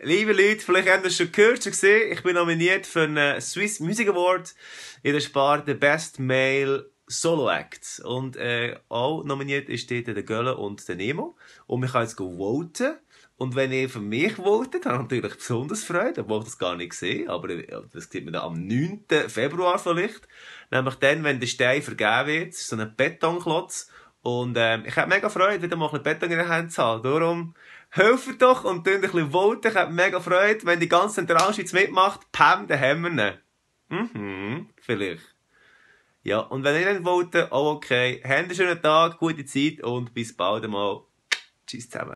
Liebe Leute, vielleicht habt ihr es schon gehört, schon gesehen. Ich bin nominiert für einen äh, Swiss Music Award in der Sparte Best Male Solo Act. Und äh, auch nominiert ist dort der Gölle und der Nemo. Und wir können jetzt voten. Und wenn ihr für mich votet, habe ich natürlich besonders Freude, obwohl ich das gar nicht sehe, aber äh, das sieht man dann am 9. Februar vielleicht. Nämlich dann, wenn der Stein vergeben wird, so ein Betonklotz, und ähm, ich hätte mega Freude, wieder mal ein bisschen Beton in den Händen zu haben. Darum, helft doch und tun ein bisschen Voten. Ich hätte mega Freude, wenn die ganze Zentralschweiz mitmacht. Pam, dann haben wir ihn. Mhm, vielleicht. Ja, und wenn ihr nicht wollt, auch okay. Habt einen schönen Tag, gute Zeit und bis bald einmal. Tschüss zusammen.